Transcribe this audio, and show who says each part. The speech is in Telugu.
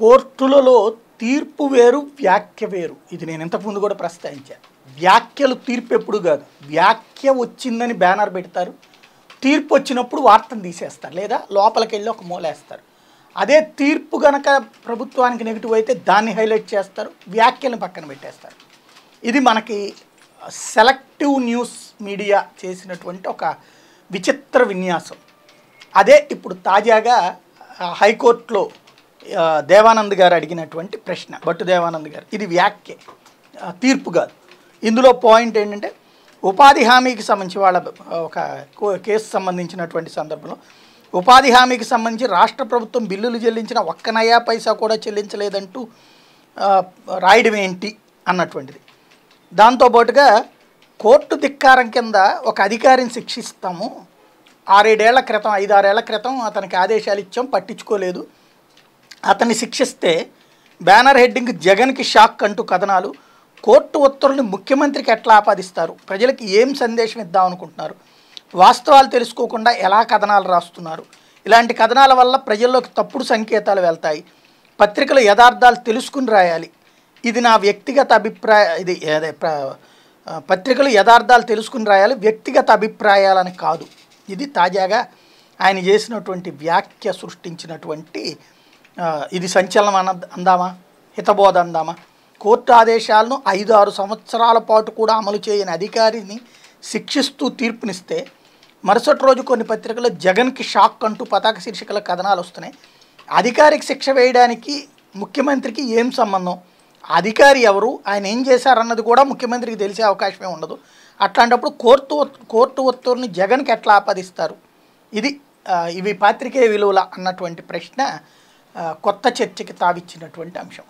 Speaker 1: కోర్టులలో తీర్పు వేరు వ్యాఖ్య వేరు ఇది నేను ఇంతకుముందు కూడా ప్రస్తావించాను వ్యాఖ్యలు తీర్పు ఎప్పుడు కాదు వ్యాఖ్య వచ్చిందని బ్యానర్ పెడతారు తీర్పు వచ్చినప్పుడు వార్తను తీసేస్తారు లేదా లోపలికి వెళ్ళి ఒక మూలేస్తారు అదే తీర్పు గనక ప్రభుత్వానికి నెగిటివ్ అయితే దాన్ని హైలైట్ చేస్తారు వ్యాఖ్యలను పక్కన పెట్టేస్తారు ఇది మనకి సెలెక్టివ్ న్యూస్ మీడియా చేసినటువంటి ఒక విచిత్ర విన్యాసం అదే ఇప్పుడు తాజాగా హైకోర్టులో దేవానంద్ గారు అడిగినటువంటి ప్రశ్న భట్టు దేవానంద్ గారు ఇది వ్యాఖ్య తీర్పు కాదు ఇందులో పాయింట్ ఏంటంటే ఉపాధి హామీకి సంబంధించి వాళ్ళ ఒక కేసు సంబంధించినటువంటి సందర్భంలో ఉపాధి హామీకి సంబంధించి రాష్ట్ర ప్రభుత్వం బిల్లులు చెల్లించిన ఒక్క నయా పైసా కూడా చెల్లించలేదంటూ రాయడం ఏంటి అన్నటువంటిది దాంతోపాటుగా కోర్టు ధిక్కారం కింద ఒక అధికారిని శిక్షిస్తాము ఆరేడేళ్ల క్రితం ఐదారేళ్ల క్రితం అతనికి ఆదేశాలు ఇచ్చాం పట్టించుకోలేదు అతన్ని శిక్షిస్తే బ్యానర్ హెడ్డింగ్ జగన్కి షాక్ అంటూ కథనాలు కోర్టు ఉత్తర్వులు ముఖ్యమంత్రికి ఎట్లా ఆపాదిస్తారు ప్రజలకి ఏం సందేశం ఇద్దాం అనుకుంటున్నారు వాస్తవాలు తెలుసుకోకుండా ఎలా కథనాలు రాస్తున్నారు ఇలాంటి కథనాల వల్ల ప్రజల్లోకి తప్పుడు సంకేతాలు వెళ్తాయి పత్రికలు యథార్థాలు తెలుసుకుని రాయాలి ఇది నా వ్యక్తిగత అభిప్రాయ ఇది అదే పత్రికలు యథార్థాలు తెలుసుకుని రాయాలి వ్యక్తిగత అభిప్రాయాలని కాదు ఇది తాజాగా ఆయన చేసినటువంటి వ్యాఖ్య సృష్టించినటువంటి ఇది సంచలనం అన అందామా హితబోధ అందామా కోర్టు ఆదేశాలను ఐదు ఆరు సంవత్సరాల పాటు కూడా అమలు చేయని అధికారిని శిక్షిస్తూ తీర్పునిస్తే మరుసటి రోజు కొన్ని పత్రికల్లో జగన్కి షాక్ అంటూ పతాక శీర్షికల కథనాలు వస్తున్నాయి అధికారికి శిక్ష వేయడానికి ముఖ్యమంత్రికి ఏం సంబంధం అధికారి ఎవరు ఆయన ఏం చేశారన్నది కూడా ముఖ్యమంత్రికి తెలిసే అవకాశమే ఉండదు అట్లాంటప్పుడు కోర్టు కోర్టు ఉత్తర్వుని జగన్కి ఎట్లా ఆపాదిస్తారు ఇది ఇవి పాత్రికే విలువల అన్నటువంటి ప్రశ్న కొత్త చర్చకి తావిచ్చినటువంటి అంశం